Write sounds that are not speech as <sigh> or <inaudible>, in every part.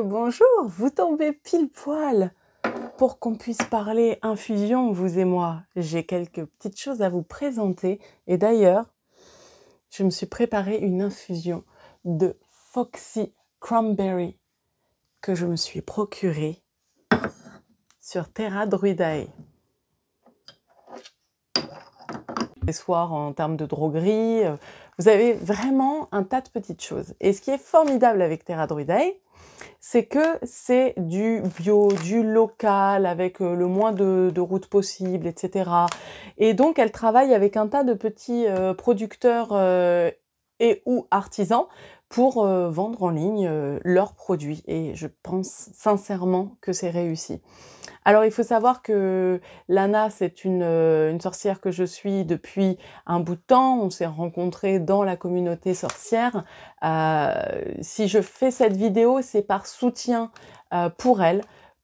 bonjour, vous tombez pile poil pour qu'on puisse parler infusion, vous et moi. J'ai quelques petites choses à vous présenter et d'ailleurs, je me suis préparé une infusion de Foxy Cranberry que je me suis procurée sur Terra Druidae. Les soirs en termes de droguerie, euh, vous avez vraiment un tas de petites choses. Et ce qui est formidable avec Terra Druidae, c'est que c'est du bio, du local, avec euh, le moins de, routes possibles, etc. Et donc, elle travaille avec un tas de petits euh, producteurs euh, et ou artisans pour euh, vendre en ligne euh, leurs produits. Et je pense sincèrement que c'est réussi. Alors il faut savoir que Lana, c'est une, euh, une, sorcière que je suis depuis un bout de temps. On s'est rencontrés dans la communauté sorcière. si je fais cette vidéo, c'est par soutien pour elle.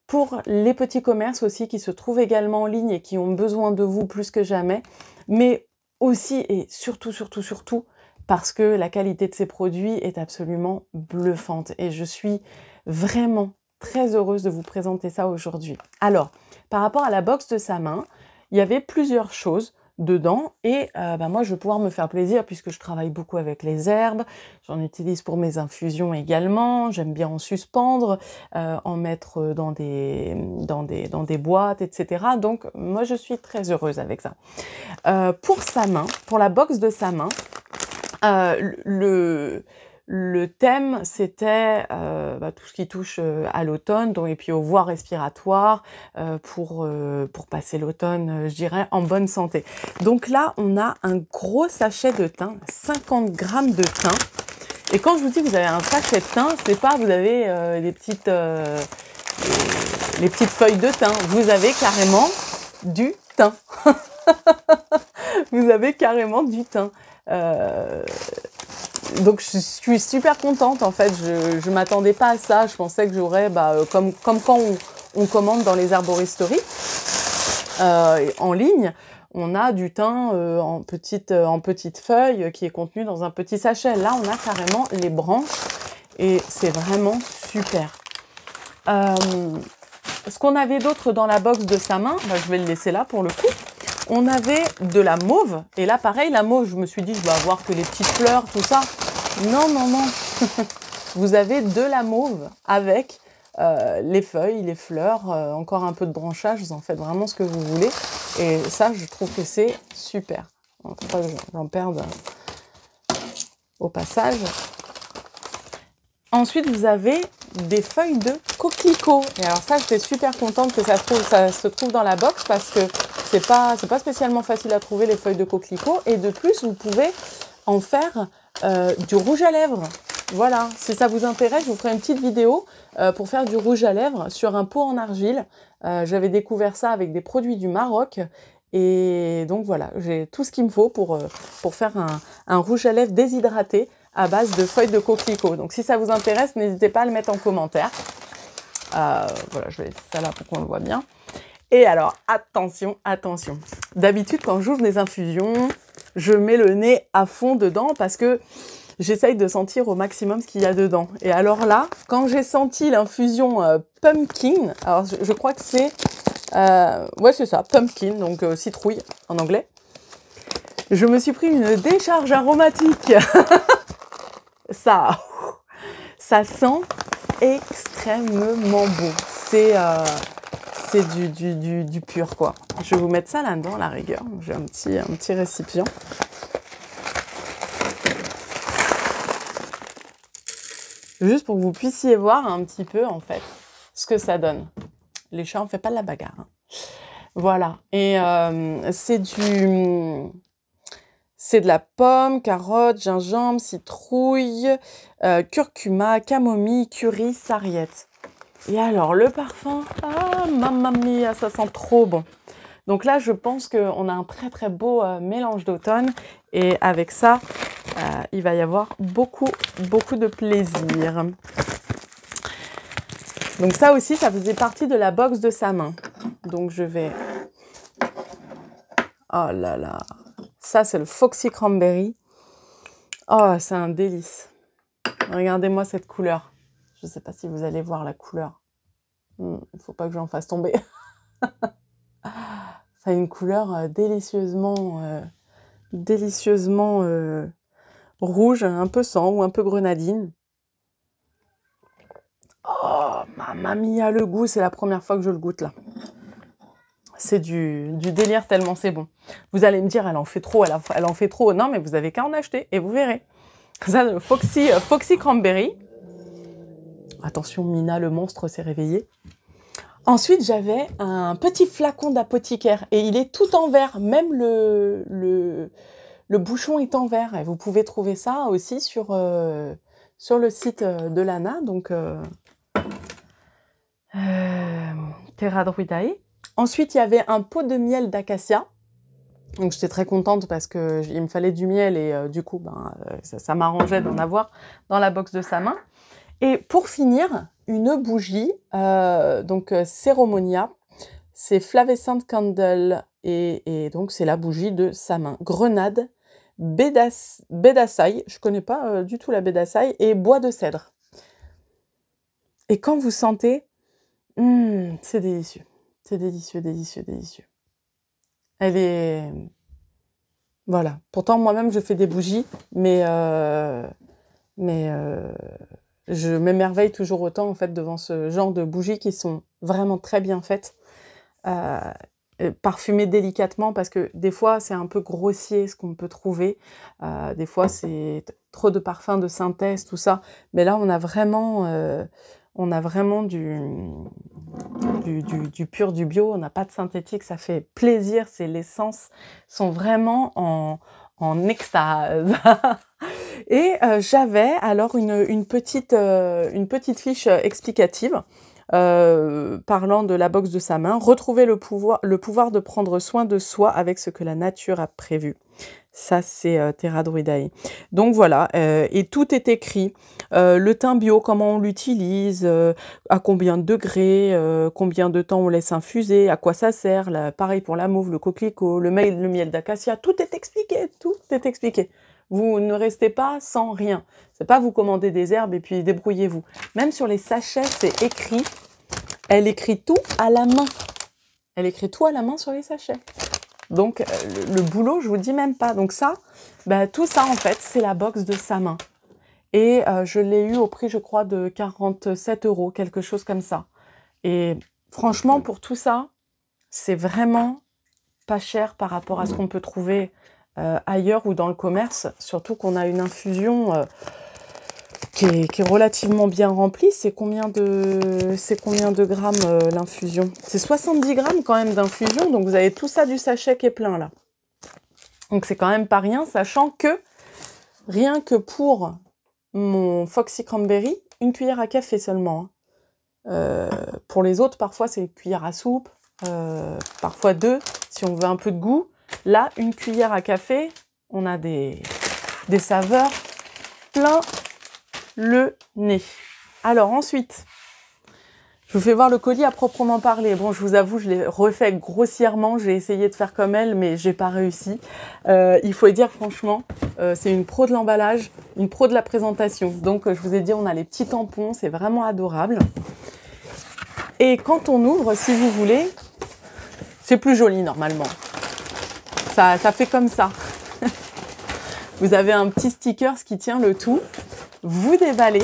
Pour les petits commerces aussi qui se trouvent également en ligne et qui ont besoin de vous plus que jamais, mais aussi et surtout, surtout, surtout parce que la qualité de ses produits est absolument bluffante et je suis vraiment très heureuse de vous présenter ça aujourd'hui. Alors, par rapport à la box de sa main, il y avait plusieurs choses dedans et euh, bah, moi je vais pouvoir me faire plaisir puisque je travaille beaucoup avec les herbes, j'en utilise pour mes infusions également, j'aime bien en suspendre, euh, en mettre dans des, boîtes, etc. Donc moi je suis très heureuse avec ça. Euh, pour sa main, pour la box de sa main, euh, le, thème, c'était euh, bah, tout ce qui touche euh, à l'automne, donc et puis aux voies respiratoires pour passer l'automne, je dirais, en bonne santé. Donc là, on a un gros sachet de thym, 50 grammes de thym. Et quand je vous dis que vous avez un sachet de thym, c'est pas vous avez petites les petites feuilles de thym. Vous avez carrément du thym. <laughs> vous avez carrément du thym. Euh, donc je suis super contente en fait, je ne m'attendais pas à ça, je pensais que j'aurais bah, euh, comme, comme quand on, commande dans les arboristeries euh, en ligne, on a du thym en petite en petite feuille qui est contenu dans un petit sachet. Là, on a carrément les branches et c'est vraiment super. ce qu'on avait d'autre dans la box de sa main, bah, je vais le laisser là pour le coup on avait de la mauve. Et là, pareil, la mauve, je me suis dit, je dois avoir que les petites fleurs, tout ça. Non, non, non. <laughs> vous avez de la mauve avec euh, les feuilles, les fleurs, euh, encore un peu de branchage. Vous en faites vraiment ce que vous voulez. Et ça, je trouve que c'est super. En faut j'en perde au passage. Ensuite, vous avez des feuilles de coquelicot. Et alors ça, j'étais super contente que ça se trouve, ça se trouve dans la box parce que c'est pas, pas spécialement facile à trouver les feuilles de coquelicot. Et de plus, vous pouvez en faire euh, du rouge à lèvres. Voilà, si ça vous intéresse, je vous ferai une petite vidéo euh, pour faire du rouge à lèvres sur un pot en argile. Euh, j'avais découvert ça avec des produits du Maroc. Et donc voilà, j'ai tout ce qu'il me faut pour, faire un, un, rouge à lèvres déshydraté à base de feuilles de coquelicot. Donc si ça vous intéresse, n'hésitez pas à le mettre en commentaire. Euh, voilà, je vais ça là pour qu'on le voit bien. Et alors, attention, attention. D'habitude, quand j'ouvre des infusions, je mets le nez à fond dedans parce que j'essaye de sentir au maximum ce qu'il y a dedans. Et alors là, quand j'ai senti l'infusion euh, pumpkin, alors je, crois que c'est... Euh, ouais, c'est ça, pumpkin, donc citrouille en anglais. Je me suis pris une décharge aromatique <laughs> ça, <laughs> ça sent extrêmement bon. C'est euh, c'est du, du, du, pur, quoi. Je vais vous mettre ça là-dedans, la rigueur. J'ai un petit, un petit récipient. Juste pour que vous puissiez voir un petit peu, en fait, ce que ça donne. Les chats, on ne fait pas de la bagarre. Hein. Voilà. Et euh, c'est du c'est de la pomme, carotte, gingembre, citrouille, euh, curcuma, camomille, curry, sarriette. Et alors, le parfum, ah, mamma mia, ça sent trop bon. Donc là, je pense qu'on a un très très beau euh, mélange d'automne. Et avec ça, euh, il va y avoir beaucoup, beaucoup de plaisir. Donc ça aussi, ça faisait partie de la box de sa main. Donc je vais... Oh là là ça, c'est le Foxy Cranberry. Oh, c'est un délice. Regardez-moi cette couleur. Je ne sais pas si vous allez voir la couleur. Hmm, il ne faut pas que j'en fasse tomber. <laughs> Ça a une couleur euh, délicieusement, euh, délicieusement euh, rouge, un peu sang ou un peu grenadine. Oh, mamma mia, le goût, c'est la première fois que je le goûte là. C'est du, délire tellement c'est bon. Vous allez me dire, elle en fait trop, elle, elle en fait trop. Non, mais vous avez qu'à en acheter et vous verrez. Ça, Foxy, euh, Foxy Cranberry. Attention, Mina le monstre s'est réveillé. Ensuite, j'avais un petit flacon d'apothicaire et il est tout en verre. Même le, le, bouchon est en verre. vous pouvez trouver ça aussi sur, euh, sur le site euh, de l'ANA. Donc, Terra Druidae. Ensuite, il y avait un pot de miel d'acacia. Donc j'étais très contente parce que il me fallait du miel et euh, du coup, ben, euh, ça, m'arrangeait d'en avoir dans la box de sa main. Et pour finir, une bougie, euh, donc Ceremonia, c'est Flavescent Candle et, donc c'est la bougie de sa main. Grenade, bédas, je je connais pas du tout la Bédassai, et bois de cèdre. Et quand vous sentez, hmm, c'est délicieux. C'est délicieux, délicieux, délicieux. Elle est. Voilà. Pourtant, moi-même, je fais des bougies, mais. Euh, mais. Euh, je m'émerveille toujours autant, en fait, devant ce genre de bougies qui sont vraiment très bien faites. Euh, parfumées délicatement parce que des fois c'est un peu grossier ce qu'on peut trouver, des fois c'est trop de parfums de synthèse, tout ça, mais là on a vraiment on a vraiment du, pur, du bio, on n'a pas de synthétique, ça fait plaisir, c'est l'essence, sont vraiment en, extase. <laughs> et euh, j'avais alors une, petite, euh, une petite fiche explicative euh, parlant de la boxe de sa main, retrouver le pouvoir, le pouvoir de prendre soin de soi avec ce que la nature a prévu. Ça, c'est euh, Terra Druidae. Donc voilà, euh, et tout est écrit. Euh, le thym bio, comment on l'utilise, à combien de degrés, combien de temps on laisse infuser, à quoi ça sert. pareil pour la mauve, le coquelicot, le, mail, le miel d'acacia. Tout est expliqué, tout est expliqué. Vous ne restez pas sans rien. C'est pas vous commander des herbes et puis débrouillez-vous. Même sur les sachets, c'est écrit. Elle écrit tout à la main. Elle écrit tout à la main sur les sachets. Donc euh, le, boulot, je vous dis même pas. Donc ça, bah, tout ça en fait, c'est la box de sa main. Et euh, je l'ai eu au prix, je crois, de 47 euros, quelque chose comme ça. Et franchement, pour tout ça, c'est vraiment pas cher par rapport à ce qu'on peut trouver euh, ailleurs ou dans le commerce. Surtout qu'on a une infusion qui est, relativement bien rempli. C'est combien de combien de grammes euh, l'infusion C'est 70 grammes quand même d'infusion, donc vous avez tout ça du sachet qui est plein là. Donc c'est quand même pas rien, sachant que rien que pour mon Foxy Cranberry, une cuillère à café seulement. Hein. Euh, pour les autres, parfois c'est une cuillère à soupe, euh, parfois deux, si on veut un peu de goût. Là, une cuillère à café, on a des, des saveurs plein le nez. Alors ensuite, je vous fais voir le colis à proprement parler. Bon, je vous avoue, je l'ai refait grossièrement. J'ai essayé de faire comme elle, mais j'ai pas réussi. Euh, il faut dire franchement, euh, c'est une pro de l'emballage, une pro de la présentation. Donc, euh, je vous ai dit, on a les petits tampons, c'est vraiment adorable. Et quand on ouvre, si vous voulez, c'est plus joli normalement. Ça, ça fait comme ça. Vous avez un petit sticker qui tient le tout. Vous déballez.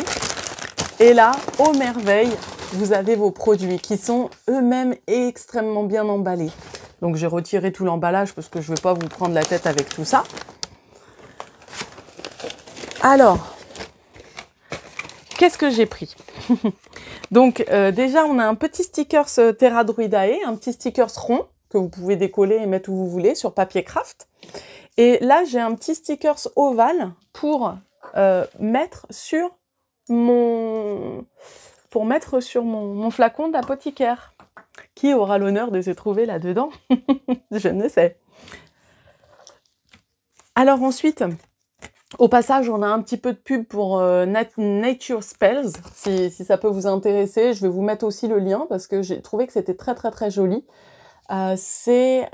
Et là, aux merveilles, vous avez vos produits qui sont eux-mêmes extrêmement bien emballés. Donc j'ai retiré tout l'emballage parce que je ne veux pas vous prendre la tête avec tout ça. Alors, qu'est-ce que j'ai pris <laughs> Donc euh, déjà, on a un petit sticker Terra Druidae, un petit sticker rond que vous pouvez décoller et mettre où vous voulez sur papier craft. Et là, j'ai un petit stickers ovale pour euh, mettre sur mon pour mettre sur mon, flacon d'apothicaire. Qui aura l'honneur de se trouver là-dedans <laughs> Je ne sais. Alors ensuite, au passage, on a un petit peu de pub pour euh, Nature Spells, si, ça peut vous intéresser. Je vais vous mettre aussi le lien parce que j'ai trouvé que c'était très très très joli. Euh, c'est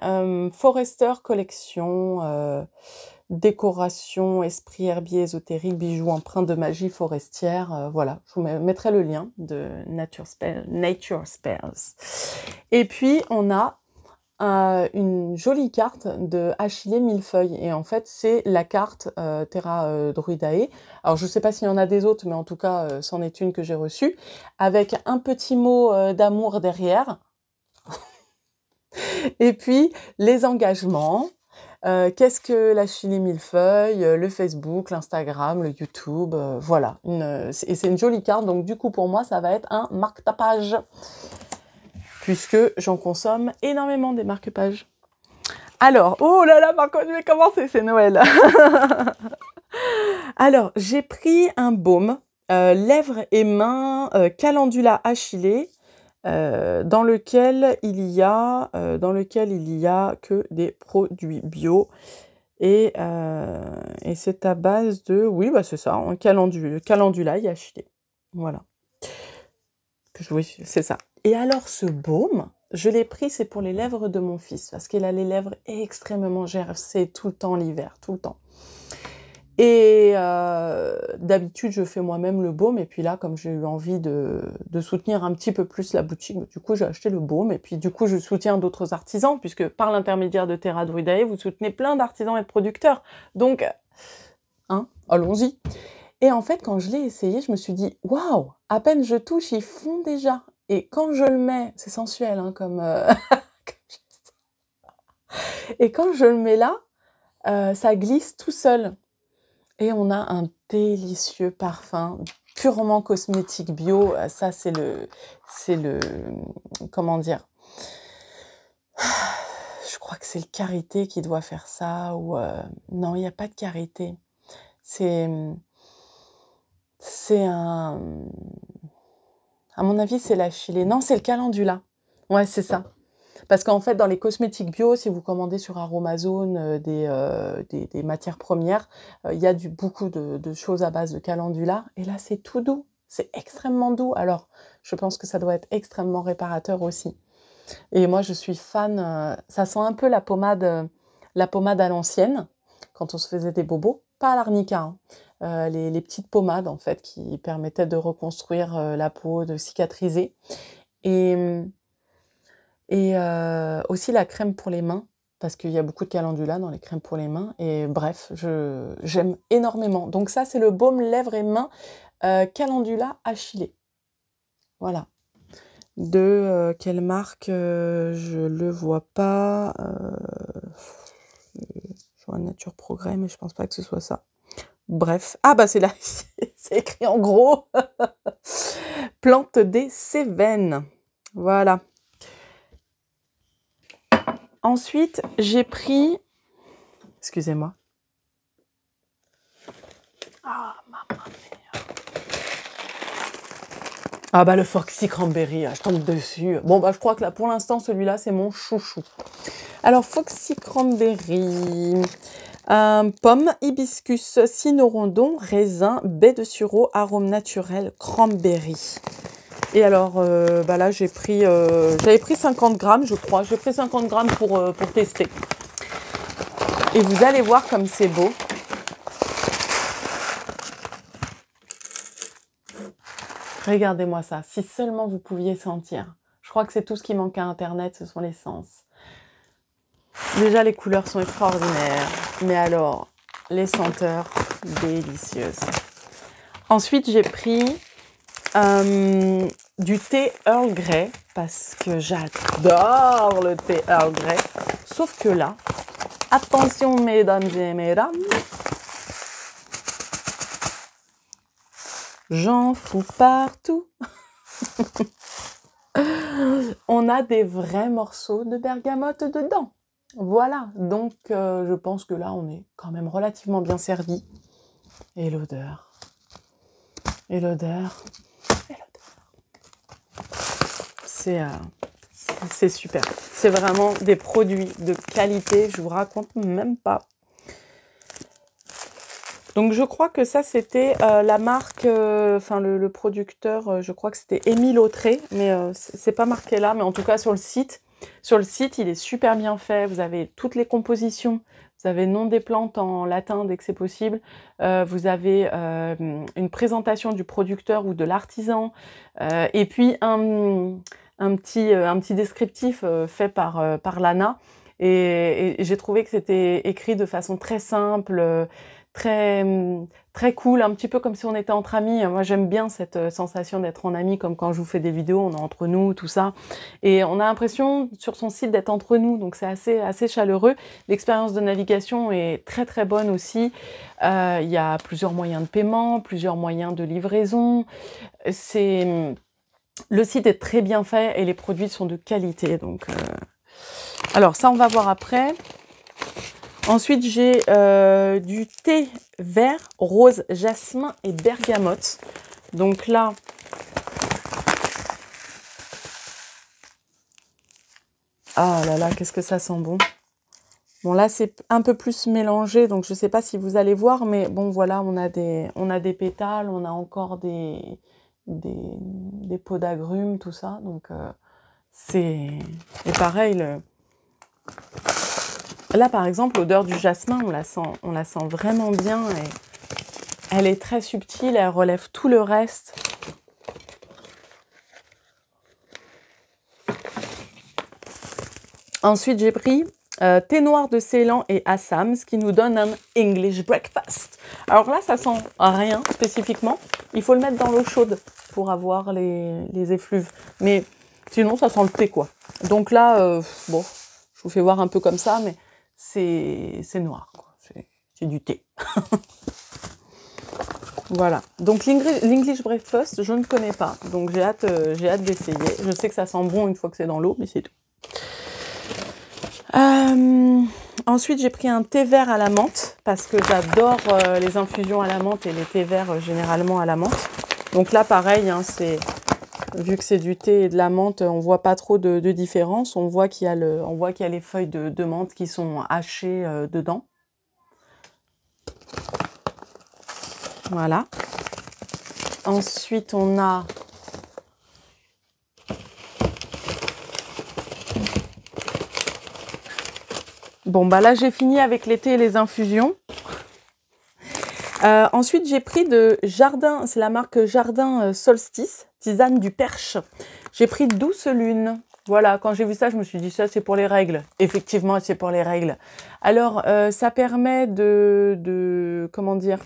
Forester Collection, euh, décoration, esprit herbier ésotérique, bijoux emprunt de magie forestière. Euh, voilà, je vous mettrai le lien de Nature, Nature Spells. Et puis, on a une jolie carte de Achille Millefeuille. Et en fait, c'est la carte Terra Druidae. Alors, je ne sais pas s'il y en a des autres, mais en tout cas, c'en est une que j'ai reçue, avec un petit mot d'amour derrière <laughs> Et puis, les engagements. Euh, qu'est-ce que la Chine millefeuille euh, Le Facebook, l'Instagram, le YouTube, euh, voilà. et c'est une jolie carte, donc du coup pour moi ça va être un marque page puisque j'en consomme énormément des marque-pages. Alors, oh là là, par contre, je vais c'est Noël. <laughs> Alors, j'ai pris un baume, lèvres et mains, calendula achillée, euh, dans lequel il y a euh, dans lequel il y a que des produits bio et, euh, et c'est à base de oui bah c'est ça hein, un calendula, acheté voilà c'est ça et alors ce baume je l'ai pris c'est pour les lèvres de mon fils parce qu'il a les lèvres extrêmement gercées tout le temps l'hiver tout le temps et euh, d'habitude, je fais moi-même le baume. Et puis là, comme j'ai eu envie de, soutenir un petit peu plus la boutique, du coup, j'ai acheté le baume. Et puis, du coup, je soutiens d'autres artisans, puisque par l'intermédiaire de Terra Druidae, vous soutenez plein d'artisans et de producteurs. Donc, hein, allons-y. Et en fait, quand je l'ai essayé, je me suis dit, waouh, à peine je touche, ils font déjà. Et quand je le mets, c'est sensuel, hein, comme. Euh, <laughs> et quand je le mets là, euh, ça glisse tout seul. Et on a un délicieux parfum purement cosmétique bio. Euh, ça, c'est le, c'est le, comment dire Je crois que c'est le carité qui doit faire ça. Ou euh, non, il n'y a pas de carité. C'est, c'est un, à mon avis, c'est la chilée. Non, c'est le calendula. Ouais, c'est ça. Parce qu'en fait, dans les cosmétiques bio, si vous commandez sur Aromazone euh, euh, des, des, matières premières, euh, il y a du, beaucoup de, choses à base de calendula. Et là, c'est tout doux. C'est extrêmement doux. Alors, je pense que ça doit être extrêmement réparateur aussi. Et moi, je suis fan. ça sent un peu la pommade, la pommade à l'ancienne, quand on se faisait des bobos. Pas l'arnica. Hein. les, petites pommades en fait qui permettaient de reconstruire la peau, de cicatriser. Et hum, et euh, aussi la crème pour les mains, parce qu'il y a beaucoup de calendula dans les crèmes pour les mains. Et bref, j'aime énormément. Donc ça, c'est le baume lèvres et mains euh, calendula achillée. Voilà. De euh, quelle marque Je le vois pas. je vois Nature Progrès, mais je pense pas que ce soit ça. Bref. Ah bah c'est là, <laughs> c'est écrit en gros. <laughs> Plante des Cévennes. Voilà, Ensuite, j'ai pris. Excusez-moi. Ah, maman Ah, bah le Foxy Cranberry, je tombe dessus. Bon, bah je crois que là, pour l'instant, celui-là, c'est mon chouchou. Alors, Foxy Cranberry. Euh, pomme, hibiscus, cynorondon, raisin, baie de sureau, arôme naturel, cranberry. Et alors, euh, bah là, j'ai pris, euh, j'avais pris 50 grammes, je crois. J'ai pris 50 grammes pour, euh, pour tester. Et vous allez voir comme c'est beau. Regardez-moi ça. Si seulement vous pouviez sentir. Je crois que c'est tout ce qui manque à Internet, ce sont les sens. Déjà, les couleurs sont extraordinaires. Mais alors, les senteurs délicieuses. Ensuite, j'ai pris du thé Earl Grey parce que j'adore le thé Earl Grey. Sauf que là, attention mesdames et mesdames, j'en fous partout. <laughs> On a des vrais morceaux de bergamote dedans. Voilà, donc euh, je pense que là, on est quand même relativement bien servi. Et l'odeur. Et l'odeur. Euh, c'est super. C'est vraiment des produits de qualité, je vous raconte même pas. Donc je crois que ça c'était euh, la marque, euh, enfin le, producteur, je crois que c'était Émile Autré, mais c'est pas marqué là, mais en tout cas sur le site. Sur le site, il est super bien fait, vous avez toutes les compositions, vous avez nom des plantes en latin dès que c'est possible. vous avez une présentation du producteur ou de l'artisan. et puis un, un petit, euh, un petit descriptif euh, fait par, euh, par Lana. Et, j'ai trouvé que c'était écrit de façon très simple, très, mm, très cool, un petit peu comme si on était entre amis. Moi, j'aime bien cette sensation d'être en ami, comme quand je vous fais des vidéos, on est entre nous, tout ça. Et on a l'impression sur son site d'être entre nous, donc c'est assez, assez chaleureux. L'expérience de navigation est très très bonne aussi. Il y a plusieurs moyens de paiement, plusieurs moyens de livraison. C'est mm, le site est très bien fait et les produits sont de qualité. Donc, euh. Alors ça, on va voir après. Ensuite, j'ai euh, du thé vert, rose, jasmin et bergamote. Donc là, ah là là, qu'est-ce que ça sent bon. Bon là, c'est un peu plus mélangé, donc je ne sais pas si vous allez voir, mais bon voilà, on a des, on a des pétales, on a encore des, des, pots d'agrumes, tout ça. Donc euh, c'est pareil. Là par exemple, l'odeur du jasmin, on la sent, on la sent vraiment bien. Et elle est très subtile, elle relève tout le reste. Ensuite, j'ai pris euh, thé noir de Ceylan et Assam, ce qui nous donne un English breakfast. Alors là, ça sent rien spécifiquement. Il faut le mettre dans l'eau chaude pour avoir les, effluves. Mais sinon, ça sent le thé, quoi. Donc là, euh, bon, je vous fais voir un peu comme ça, mais c'est noir, quoi. C'est du thé. <laughs> Voilà. Donc l'English breakfast, je ne connais pas. Donc j'ai hâte, euh, j'ai hâte d'essayer. Je sais que ça sent bon une fois que c'est dans l'eau, mais c'est tout. Euh, ensuite, j'ai pris un thé vert à la menthe parce que j'adore euh, les infusions à la menthe et les thés verts euh, généralement à la menthe. Donc là, pareil, hein, c'est vu que c'est du thé et de la menthe, on voit pas trop de, différence. On voit qu'il y a on voit qu'il y les feuilles de, de menthe qui sont hachées dedans. Voilà. Ensuite, on a Bon, bah là, j'ai fini avec l'été et les infusions. Euh, ensuite, j'ai pris de Jardin, c'est la marque Jardin euh, Solstice, tisane du perche. J'ai pris douce lune. Voilà, quand j'ai vu ça, je me suis dit ça, c'est pour les règles. Effectivement, c'est pour les règles. Alors, euh, ça permet de, de, comment dire,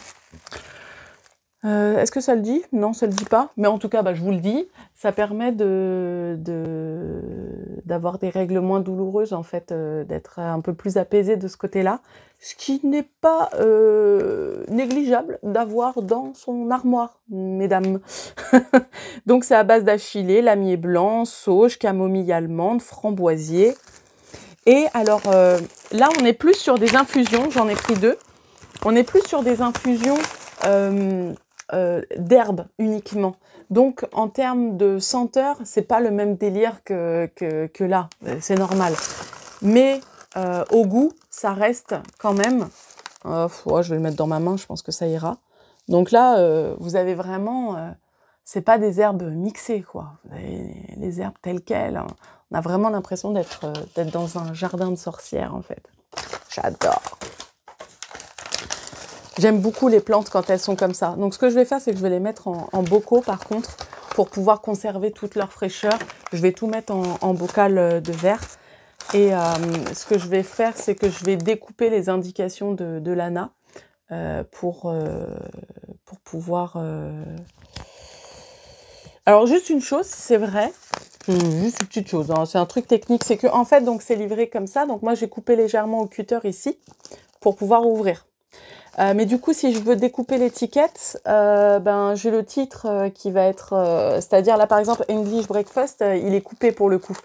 euh, est-ce que ça le dit Non, ça le dit pas. Mais en tout cas, bah, je vous le dis, ça permet d'avoir des règles moins douloureuses en fait, euh, d'être un peu plus apaisé de ce côté-là, ce qui n'est pas euh, négligeable d'avoir dans son armoire, mesdames. <laughs> Donc c'est à base d'achillée, lamier blanc, sauge, camomille allemande, framboisier. Et alors là, on est plus sur des infusions. J'en ai pris deux. On est plus sur des infusions. Euh, d'herbes uniquement. Donc en termes de senteur, c'est pas le même délire que, là, euh, c'est normal. Mais euh, au goût, ça reste quand même. je vais le mettre dans ma main, je pense que ça ira. Donc là, vous avez vraiment. c'est pas des herbes mixées, quoi. Vous avez les herbes telles quelles. Hein. On a vraiment l'impression d'être dans un jardin de sorcières, en fait. J'adore. J'aime beaucoup les plantes quand elles sont comme ça. Donc ce que je vais faire, c'est que je vais les mettre en, bocaux par contre pour pouvoir conserver toute leur fraîcheur. Je vais tout mettre en, bocal euh, de verre. Et euh, ce que je vais faire, c'est que je vais découper les indications de, de l'ANA euh, pour, pour pouvoir... Alors juste une chose, c'est vrai, hmm, juste une petite chose, hein. c'est un truc technique, c'est que en fait donc c'est livré comme ça, donc moi j'ai coupé légèrement au cutter ici pour pouvoir ouvrir. Euh, mais du coup, si je veux découper l'étiquette, euh, ben j'ai le titre euh, qui va être, c'est-à-dire là par exemple English Breakfast, il est coupé pour le coup.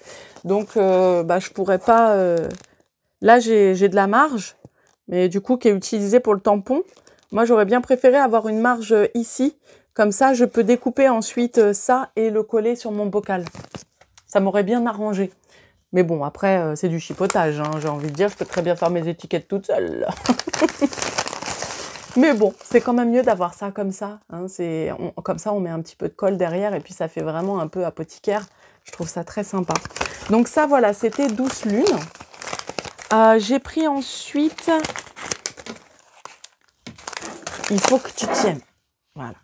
Donc, ben, je pourrais pas. Là, j'ai de la marge, mais du coup qui est utilisée pour le tampon. Moi, j'aurais bien préféré avoir une marge ici, comme ça, je peux découper ensuite ça et le coller sur mon bocal. Ça m'aurait bien arrangé. Mais bon, après, c'est du chipotage. Hein. j'ai envie de dire, je peux très bien faire mes étiquettes toute seule. <laughs> Mais bon, c'est quand même mieux d'avoir ça comme ça. Hein. C'est comme ça, on met un petit peu de colle derrière et puis ça fait vraiment un peu apothicaire. Je trouve ça très sympa. Donc ça, voilà, c'était douce lune. Euh, j'ai pris ensuite. Il faut que tu tiennes. Voilà.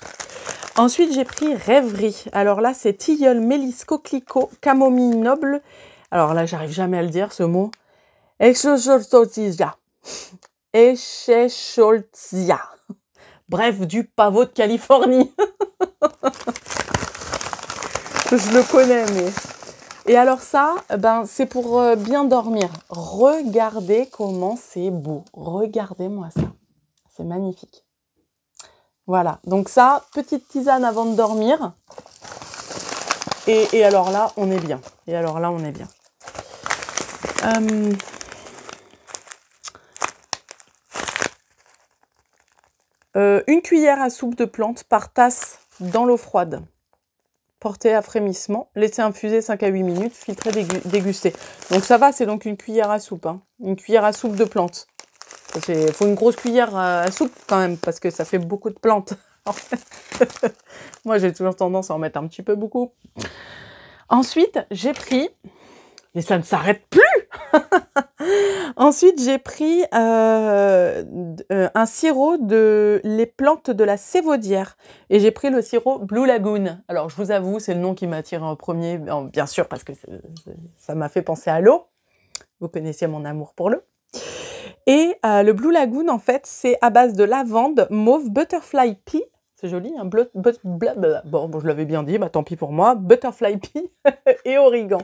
Ensuite, j'ai pris Rêverie. Alors là, c'est tilleul, mélisse, coquelicot, camomille noble. Alors là, j'arrive jamais à le dire, ce mot. Et... Echecholtia. Bref, du pavot de Californie. <laughs> Je le connais, mais. Et alors ça, ben, c'est pour euh, bien dormir. Regardez comment c'est beau. Regardez-moi ça. C'est magnifique. Voilà, donc ça, petite tisane avant de dormir. Et, alors là, on est bien. Et alors là, on est bien. Euh, Euh, une cuillère à soupe de plantes par tasse dans l'eau froide. Porter à frémissement. Laissez infuser 5 à 8 minutes. Filtrez, déguster. Donc ça va, c'est donc une cuillère à soupe. Hein. Une cuillère à soupe de plantes. Il faut une grosse cuillère à soupe quand même, parce que ça fait beaucoup de plantes. <laughs> Moi, j'ai toujours tendance à en mettre un petit peu beaucoup. Ensuite, j'ai pris, mais ça ne s'arrête plus <laughs> <laughs> Ensuite, j'ai pris euh, euh, un sirop de les plantes de la sévaudière et j'ai pris le sirop Blue Lagoon. Alors, je vous avoue, c'est le nom qui m'a attiré en premier, bien sûr, parce que ça m'a fait penser à l'eau. Vous connaissez mon amour pour l'eau. Et euh, le Blue Lagoon, en fait, c'est à base de lavande, mauve, butterfly pea. C'est joli, hein bleu, Bon, bon, je l'avais bien dit, bah, tant pis pour moi. Butterfly pea <laughs> et origan.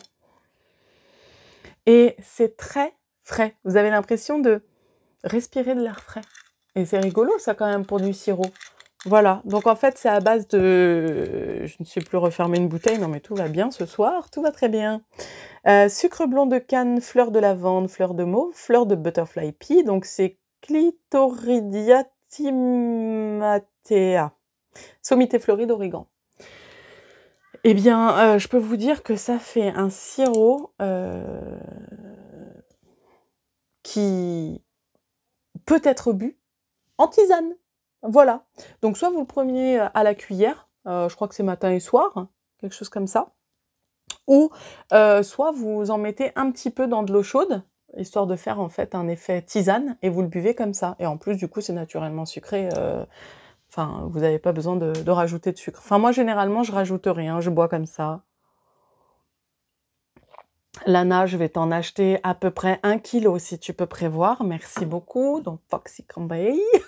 Et c'est très, frais. Vous avez l'impression de respirer de l'air frais. Et c'est rigolo, ça, quand même, pour du sirop. Voilà. Donc, en fait, c'est à base de. Je ne sais plus refermer une bouteille. Non, mais tout va bien ce soir. Tout va très bien. Euh, sucre blanc de canne, fleur de lavande, fleur de mauve, fleur de butterfly pea. Donc, c'est Clitoridiatimatea. Sommité fleurie d'origan. Eh bien, euh, je peux vous dire que ça fait un sirop euh, qui peut être bu en tisane. Voilà. Donc soit vous le prenez euh, à la cuillère, euh, je crois que c'est matin et soir, hein, quelque chose comme ça, ou euh, soit vous en mettez un petit peu dans de l'eau chaude, histoire de faire en fait un effet tisane, et vous le buvez comme ça. Et en plus, du coup, c'est naturellement sucré. Enfin, vous n'avez pas besoin de, de, rajouter de sucre. Enfin, moi, généralement, je rajoute rien. Je bois comme ça. Lana, je vais t'en acheter à peu près un kilo si tu peux prévoir. Merci beaucoup. Donc, Foxy <laughs>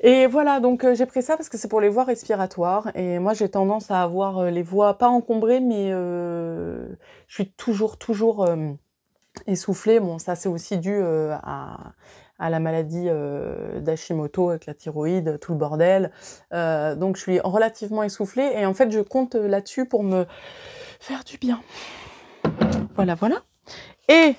et voilà, donc euh, j'ai pris ça parce que c'est pour les voies respiratoires. Et moi, j'ai tendance à avoir euh, les voies pas encombrées, mais euh, je suis toujours, toujours essoufflée. Bon, ça, c'est aussi dû à, la maladie d'Hashimoto avec la thyroïde, tout le bordel. donc je suis relativement essoufflée et en fait je compte là-dessus pour me faire du bien. Voilà, voilà. Et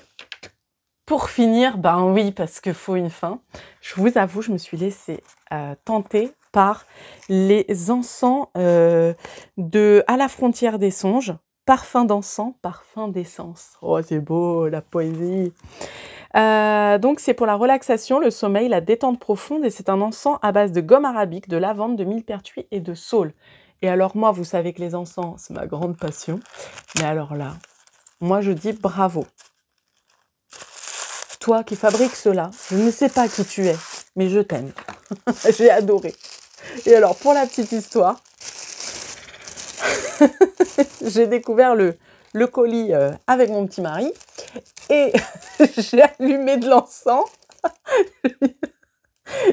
pour finir, ben oui, parce que faut une fin, je vous avoue, je me suis laissée euh, tenter par les encens euh, de À la frontière des songes, parfum d'encens, parfum d'essence. Oh, c'est beau, la poésie. Euh, donc c'est pour la relaxation, le sommeil, la détente profonde et c'est un encens à base de gomme arabique, de lavande, de millepertuis et de saule. Et alors moi, vous savez que les encens, c'est ma grande passion. Mais alors là, moi, je dis bravo. Toi qui fabriques cela, je ne sais pas qui tu es, mais je t'aime. <laughs> J'ai adoré. Et alors, pour la petite histoire, <laughs> j'ai découvert le, colis euh, avec mon petit mari et <laughs> j'ai allumé de l'encens.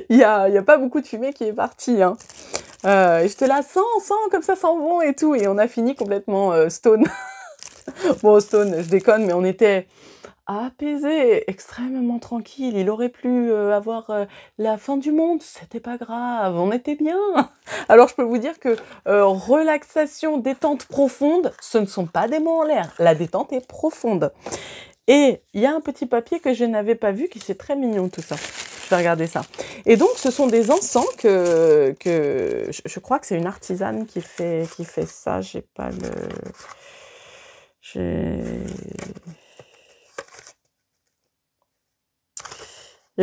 il n'y a, a, pas beaucoup de fumée qui est partie. Hein. Euh, je te la sens, comme ça sent bon et tout. Et on a fini complètement euh, stone bon, Stone, je déconne, mais on était apaisé, extrêmement tranquille. Il aurait pu euh, avoir euh, la fin du monde, c'était pas grave, on était bien. <laughs> Alors je peux vous dire que euh, relaxation, détente profonde, ce ne sont pas des mots en l'air. La détente est profonde. Et il y a un petit papier que je n'avais pas vu qui c'est très mignon tout ça. Je vais regarder ça. Et donc ce sont des encens que, que je, je crois que c'est une artisane qui fait qui fait ça. J'ai pas le j'ai...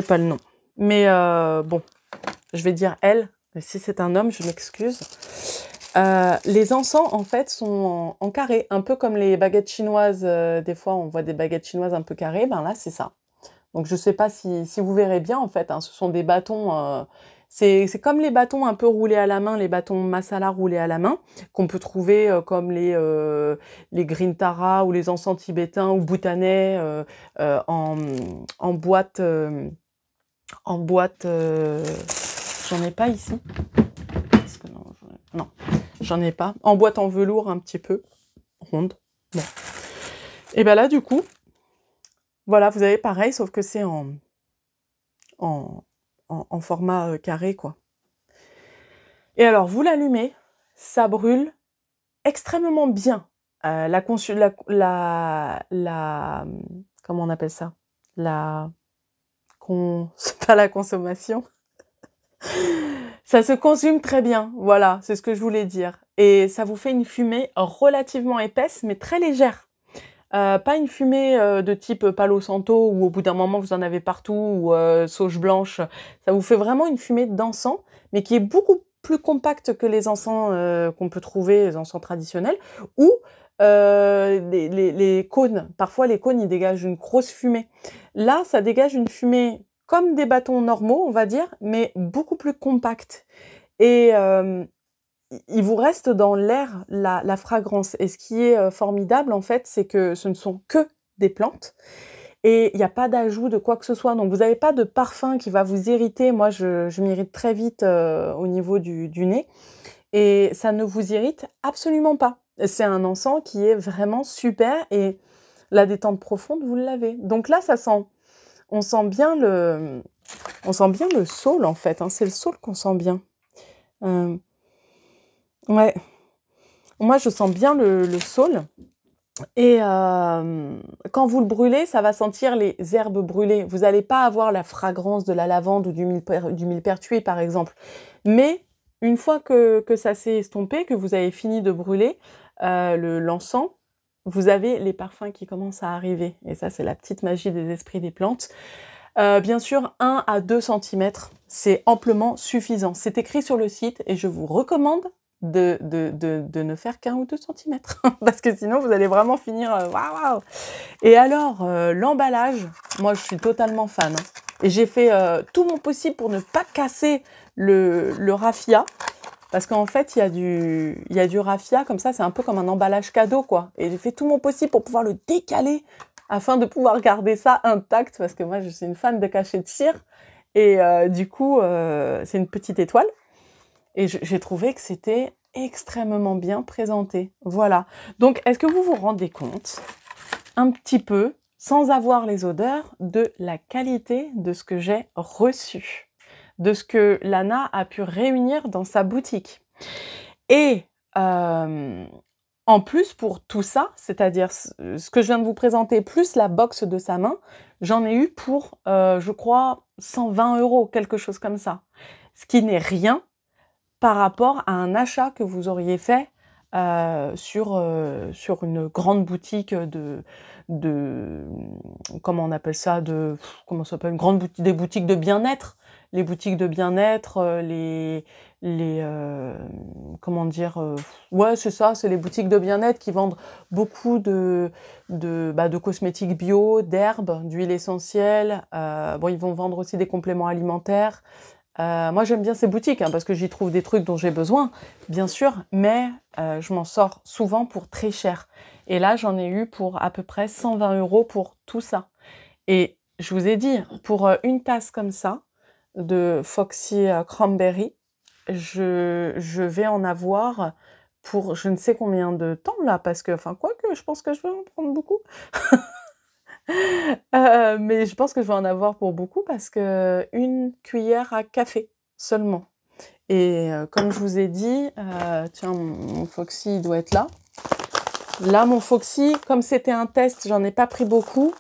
pas le nom. Mais euh, bon, je vais dire elle. Mais si c'est un homme, je m'excuse. Euh, les encens, en fait, sont en, carré, un peu comme les baguettes chinoises. Euh, des fois, on voit des baguettes chinoises un peu carrées. Ben là, c'est ça. Donc, je ne sais pas si, si, vous verrez bien, en fait. Hein, ce sont des bâtons c'est comme les bâtons un peu roulés à la main, les bâtons masala roulés à la main, qu'on peut trouver euh, comme les, euh, les les tara ou les encens tibétains ou boutanais euh, en, boîte. en boîte. J'en ai pas ici. Non, j'en ai pas. En boîte en velours un petit peu. Ronde. Et bien là, du coup, voilà, vous avez pareil, sauf que c'est en, en, en, format euh, carré, quoi. Et alors, vous l'allumez, ça brûle extrêmement bien. Euh, la, consu la, la, la, comment on appelle ça La con, <laughs> pas la consommation. ça se consume très bien. Voilà, c'est ce que je voulais dire. Et ça vous fait une fumée relativement épaisse, mais très légère. Euh, pas une fumée euh, de type Palo Santo où au bout d'un moment vous en avez partout ou euh, sauge blanche. Ça vous fait vraiment une fumée d'encens, mais qui est beaucoup plus compacte que les encens qu'on peut trouver, les encens traditionnels, ou les, les, cônes. Parfois les cônes ils dégagent une grosse fumée. Là, ça dégage une fumée comme des bâtons normaux, on va dire, mais beaucoup plus compacte. Et il vous reste dans l'air la, fragrance. Et ce qui est euh, formidable, en fait, c'est que ce ne sont que des plantes. Et il n'y a pas d'ajout de quoi que ce soit. Donc, vous n'avez pas de parfum qui va vous irriter. Moi, je, m'irrite très vite euh, au niveau du, nez. Et ça ne vous irrite absolument pas. C'est un encens qui est vraiment super. Et la détente profonde, vous l'avez. Donc là, ça sent... On sent bien le... On sent bien le saule, en fait. Hein. C'est le saule qu'on sent bien. Euh, Ouais. Moi, je sens bien le, saule. Et euh, quand vous le brûlez, ça va sentir les herbes brûlées. Vous n'allez pas avoir la fragrance de la lavande ou du, mille par exemple. Mais une fois que, ça s'est estompé, que vous avez fini de brûler euh, le l'encens, vous avez les parfums qui commencent à arriver. Et ça, c'est la petite magie des esprits des plantes. Euh, bien sûr, 1 à 2 cm, c'est amplement suffisant. C'est écrit sur le site et je vous recommande de, de, ne faire qu'un ou deux centimètres, <laughs> parce que sinon vous allez vraiment finir euh, waouh. Et alors euh, l'emballage, moi je suis totalement fan. Hein. Et j'ai fait euh, tout mon possible pour ne pas casser le, le raffia. Parce qu'en fait, il y, a du, il y du raffia, comme ça, c'est un peu comme un emballage cadeau, quoi. Et j'ai fait tout mon possible pour pouvoir le décaler afin de pouvoir garder ça intact, parce que moi, je suis une fan de cachet de cire. Et du coup, c'est une petite étoile. Et j'ai trouvé que c'était extrêmement bien présenté. Voilà. Donc, est-ce que vous vous rendez compte un petit peu, sans avoir les odeurs, de la qualité de ce que j'ai reçu, de ce que Lana a pu réunir dans sa boutique Et euh, en plus, pour tout ça, c'est-à-dire ce que je viens de vous présenter, plus la box de sa main, j'en ai eu pour, euh, je crois, 120 euros, quelque chose comme ça. Ce qui n'est rien par rapport à un achat que vous auriez fait euh, sur, euh, sur une grande boutique de, de comment on appelle ça de comment ça s'appelle une grande boutique des boutiques de bien-être les boutiques de bien-être euh, les les comment dire ouais c'est ça c'est les boutiques de bien-être qui vendent beaucoup de de, bah, de cosmétiques bio d'herbes d'huiles essentielles bon ils vont vendre aussi des compléments alimentaires euh, moi, j'aime bien ces boutiques hein, parce que j'y trouve des trucs dont j'ai besoin, bien sûr, mais euh, je m'en sors souvent pour très cher. Et là, j'en ai eu pour à peu près 120 euros pour tout ça. Et je vous ai dit, pour euh, une tasse comme ça de Foxy Cranberry, je, vais en avoir pour je ne sais combien de temps là, parce que, enfin, quoi je pense que je vais en prendre beaucoup. <laughs> <laughs> Euh, mais je pense que je vais en avoir pour beaucoup parce que une cuillère à café seulement. Et euh, comme je vous ai dit, euh, tiens, mon, Foxy doit être là. Là, mon Foxy, comme c'était un test, j'en ai pas pris beaucoup.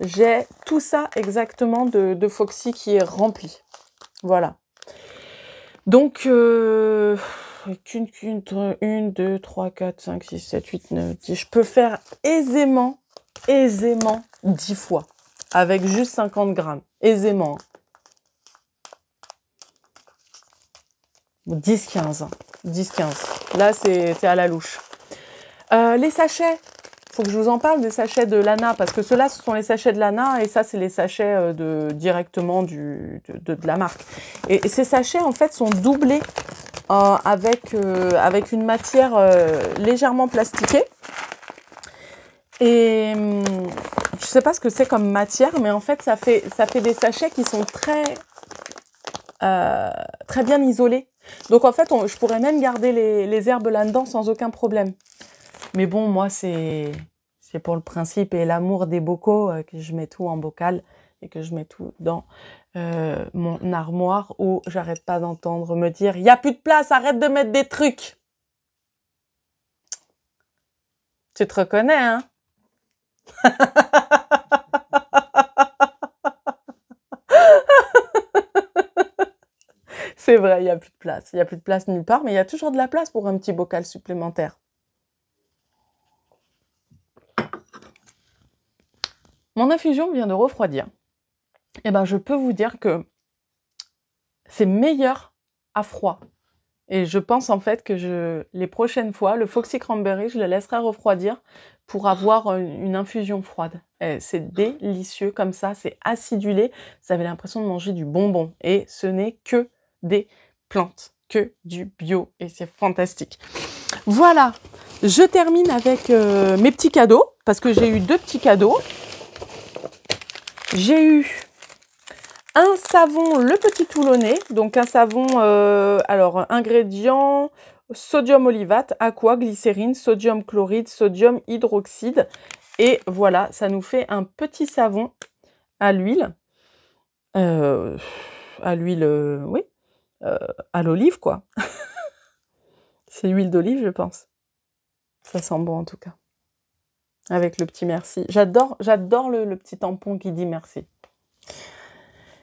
J'ai tout ça exactement de, Foxy qui est rempli. Voilà. Donc, une, une, deux, trois, quatre, cinq, six, sept, huit, neuf, dix. Je peux faire aisément, aisément 10 fois avec juste 50 grammes, aisément. 10-15. Hein. 10-15. Hein. Là, c'est à la louche. Euh, les sachets. Faut que je vous en parle des sachets de l'ANA, parce que ceux-là, ce sont les sachets de l'ANA, et ça, c'est les sachets euh, de, directement du, de, la marque. Et, ces sachets, en fait, sont doublés euh, avec, avec une matière légèrement plastiquée. Et hum, je sais pas ce que c'est comme matière, mais en fait ça fait ça fait des sachets qui sont très euh, très bien isolés. Donc en fait, je pourrais même garder les, herbes là-dedans sans aucun problème. Mais bon, moi c'est pour le principe et l'amour des bocaux euh, que je mets tout en bocal et que je mets tout dans euh, mon armoire où j'arrête pas d'entendre me dire il n'y a plus de place, arrête de mettre des trucs. Tu te reconnais, hein <laughs> C'est vrai, il n'y a plus de place. Il n'y a plus de place nulle part, mais il y a toujours de la place pour un petit bocal supplémentaire. Mon infusion vient de refroidir. Eh bien, je peux vous dire que c'est meilleur à froid et je pense en fait que les prochaines fois, le Foxy Cranberry, je le laisserai refroidir pour avoir une infusion froide. C'est délicieux comme ça, c'est acidulé, vous avez l'impression de manger du bonbon. Et ce n'est que des plantes, que du bio, et c'est fantastique. Voilà, je termine avec euh, mes petits cadeaux, parce que j'ai eu deux petits cadeaux. J'ai eu un savon Le donc un savon, euh, alors ingrédients, sodium olivate, aqua, glycérine, sodium chloride, sodium hydroxyde. Et voilà, ça nous fait un petit savon à l'huile. Euh, à l'huile, euh, oui, à l'olive quoi. <laughs> C'est l'huile d'olive, je pense. Ça sent bon en tout cas. Avec le petit merci. J'adore, j'adore le petit tampon qui dit merci.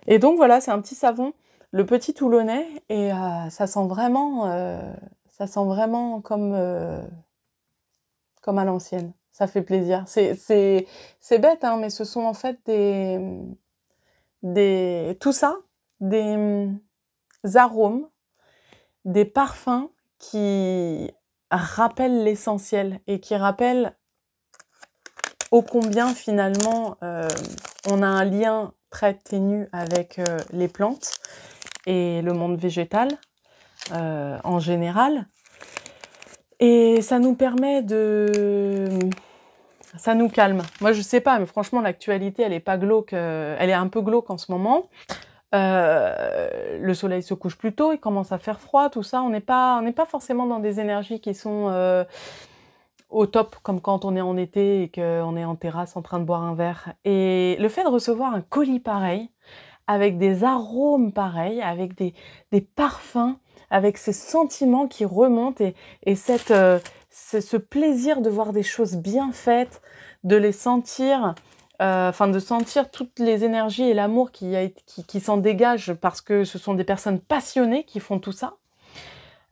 Et donc voilà, c'est un petit savon le petit Toulonnais et euh, ça sent vraiment, euh, ça sent vraiment comme, euh, comme à l'ancienne. Ça fait plaisir. C'est bête, hein, mais ce sont en fait des, des tout ça, des, hum, arômes, des parfums qui rappellent l'essentiel et qui rappellent ô combien finalement on a un lien très ténu avec les plantes et le monde végétal euh, en général. Et ça nous permet de... Ça nous calme. Moi, je sais pas, mais franchement, l'actualité, elle est pas glauque. Euh, elle est un peu glauque en ce moment. Euh, le soleil se couche plus tôt, il commence à faire froid, tout ça. On n'est pas, on n'est pas forcément dans des énergies qui sont au top, comme quand on est en été et qu'on est en terrasse en train de boire un verre. Et le fait de recevoir un colis pareil, avec des arômes pareils, avec des, parfums, avec ces sentiments qui remontent et, et cette, euh, ce plaisir de voir des choses bien faites, de les sentir, euh, enfin de sentir toutes les énergies et l'amour qui, qui, s'en dégage parce que ce sont des personnes passionnées qui font tout ça.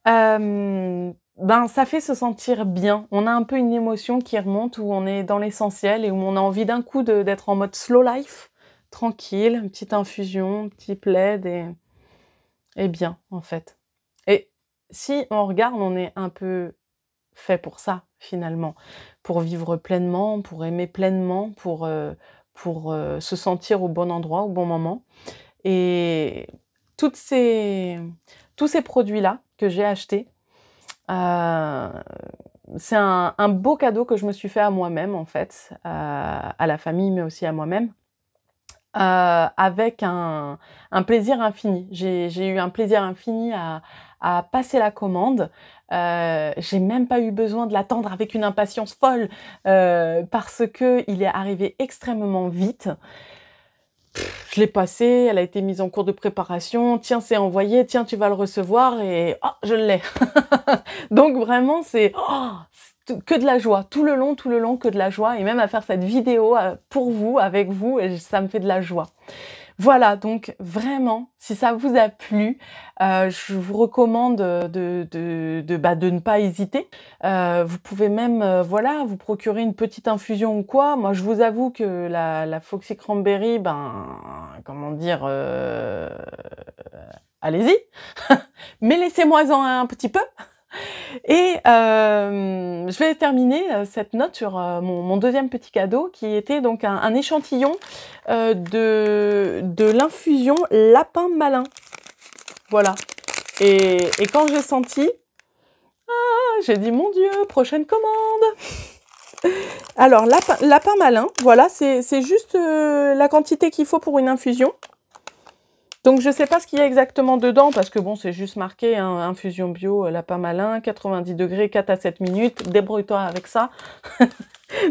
Euh, ben, ça fait se sentir bien. On a un peu une émotion qui remonte où on est dans l'essentiel et où on a envie d'un coup d'être en mode slow life tranquille, petite infusion, petit plaid et, et bien en fait. Et si on regarde, on est un peu fait pour ça finalement, pour vivre pleinement, pour aimer pleinement, pour, euh, pour euh, se sentir au bon endroit, au bon moment. Et toutes ces, tous ces produits-là que j'ai achetés, euh, c'est un, beau cadeau que je me suis fait à moi-même en fait, à la famille mais aussi à moi-même. Euh, avec un, un, plaisir infini. J'ai eu un plaisir infini à, à passer la commande. Euh, J'ai même pas eu besoin de l'attendre avec une impatience folle euh, parce que il est arrivé extrêmement vite. Je l'ai passé, elle a été mise en cours de préparation. Tiens, c'est envoyé. Tiens, tu vas le recevoir et oh, je l'ai. <laughs> Donc vraiment, c'est oh, que de la joie, tout le long, tout le long, que de la joie, et même à faire cette vidéo euh, pour vous, avec vous, et ça me fait de la joie. Voilà, donc vraiment, si ça vous a plu, euh, je vous recommande de, de, bah, de ne pas hésiter. Euh, vous pouvez même, voilà, vous procurer une petite infusion ou quoi. Moi, je vous avoue que la, la Foxy Cranberry, ben, comment dire, allez-y, <laughs> mais laissez-moi en un petit peu. <laughs> Et euh, je vais terminer euh, cette note sur euh, mon, deuxième petit cadeau qui était donc un, échantillon de, l'infusion lapin malin. Voilà. Et, quand j'ai senti, ah, j'ai dit mon Dieu, prochaine commande. <laughs> Alors lapin, malin, voilà, c'est juste la quantité qu'il faut pour une infusion. Donc je ne sais pas ce qu'il y a exactement dedans, parce que bon, c'est juste marqué, hein, infusion bio, euh, lapin malin, 90 degrés, 4 à 7 minutes, débrouille-toi avec ça. <laughs>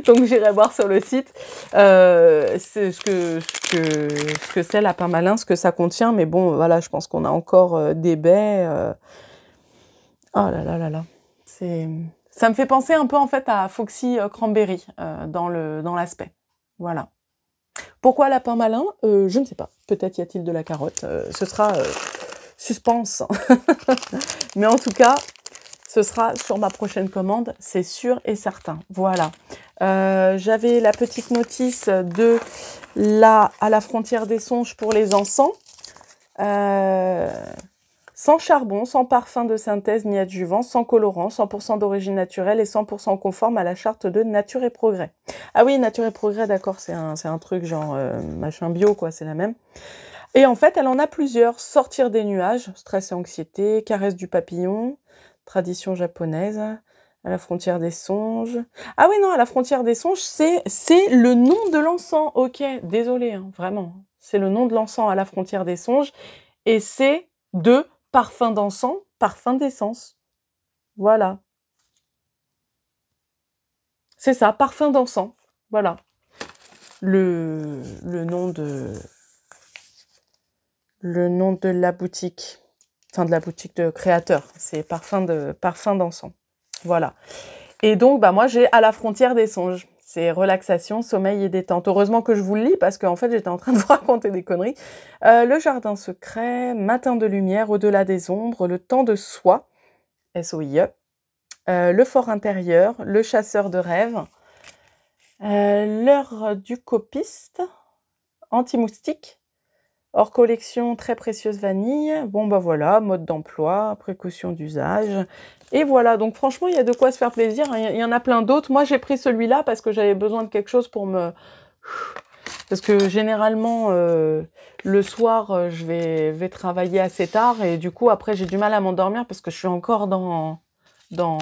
Donc j'irai voir sur le site euh, ce que ce que que c'est lapin malin, ce que ça contient. Mais bon, voilà, je pense qu'on a encore euh, des baies. Oh là là là là, ça me fait penser un peu en fait à Foxy Cranberry dans le dans l'aspect. Voilà. Pourquoi lapin malin euh, Je ne sais pas. Peut-être y a-t-il de la carotte. Euh, ce sera euh, suspense. <laughs> Mais en tout cas, ce sera sur ma prochaine commande, c'est sûr et certain. Voilà. J'avais la petite notice de la à la frontière des songes pour les encens. Sans charbon, sans parfum de synthèse ni adjuvant, sans colorant, 100% d'origine naturelle et 100% conforme à la charte de Nature et Progrès. Ah oui, Nature et Progrès, d'accord, c'est un, un, truc genre euh, machin bio, quoi, c'est la même. Et en fait, elle en a plusieurs. Sortir des nuages, stress et anxiété, caresse du papillon, tradition japonaise, à la frontière des songes. Ah oui, non, à la frontière des songes, c'est, le nom de l'encens. Ok, désolé, hein, vraiment. C'est le nom de l'encens à la frontière des songes. Et c'est de parfum d'encens, parfum d'essence. Voilà. C'est ça, parfum d'encens. Voilà. Le, nom de le nom de la boutique. Enfin, de la boutique de créateur. C'est parfum de parfum d'encens. Voilà. Et donc, bah, moi, j'ai à la frontière des songes c'est relaxation, sommeil et détente. Heureusement que je vous le lis parce qu'en fait j'étais en train de <laughs> vous raconter des conneries. Euh, le jardin secret, matin de lumière, au-delà des ombres, le temps de soi, s o i e. euh, le fort intérieur, le chasseur de rêves, euh, l'heure du copiste, anti-moustique, Hors collection, très précieuse vanille. Bon, ben voilà, mode d'emploi, précaution d'usage. Et voilà, donc franchement, il y a de quoi se faire plaisir. Hein. Il y en a plein d'autres. Moi, j'ai pris celui-là parce que j'avais besoin de quelque chose pour me... <sighs> Parce que généralement, euh, le soir, euh, je vais, vais travailler assez tard. Et du coup, après, j'ai du mal à m'endormir parce que je suis encore dans... dans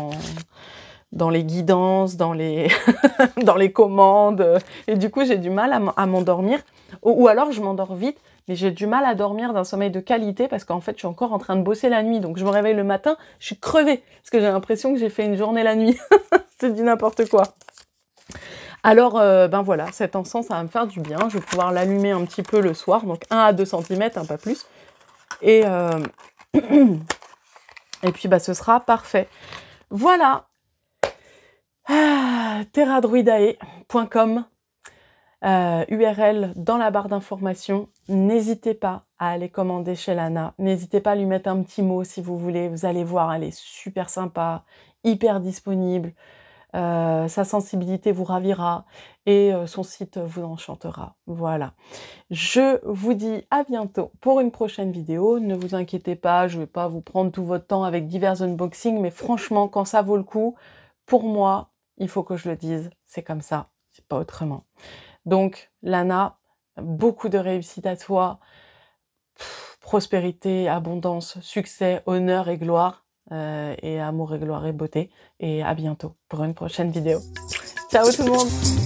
dans les guidances, dans les, <laughs> dans les commandes. Et du coup, j'ai du mal à m'endormir. Ou, alors, je m'endors vite, mais j'ai du mal à dormir d'un sommeil de qualité parce qu'en fait, je suis encore en train de bosser la nuit. Donc, je me réveille le matin, je suis crevée parce que j'ai l'impression que j'ai fait une journée la nuit. <laughs> C'est du n'importe quoi. Alors, euh, ben voilà, cet encens, ça va me faire du bien. Je vais pouvoir l'allumer un petit peu le soir, donc 1 à 2 cm, un pas plus. Et, euh, <clears throat> Et puis, ben, ce sera parfait. Voilà, ah, terradruidae.com, URL euh, dans la barre d'information. N'hésitez pas à aller commander chez Lana. N'hésitez pas à lui mettre un petit mot si vous voulez. Vous allez voir, elle est super sympa, hyper disponible. Euh, sa sensibilité vous ravira et euh, son site vous enchantera. Voilà. Je vous dis à bientôt pour une prochaine vidéo. Ne vous inquiétez pas, je ne vais pas vous prendre tout votre temps avec divers unboxings, mais franchement, quand ça vaut le coup, pour moi, il faut que je le dise, c'est comme ça, c'est pas autrement. Donc, Lana, beaucoup de réussite à toi, prospérité, abondance, succès, honneur et gloire, euh, et amour et gloire et beauté. Et à bientôt pour une prochaine vidéo. Ciao tout le monde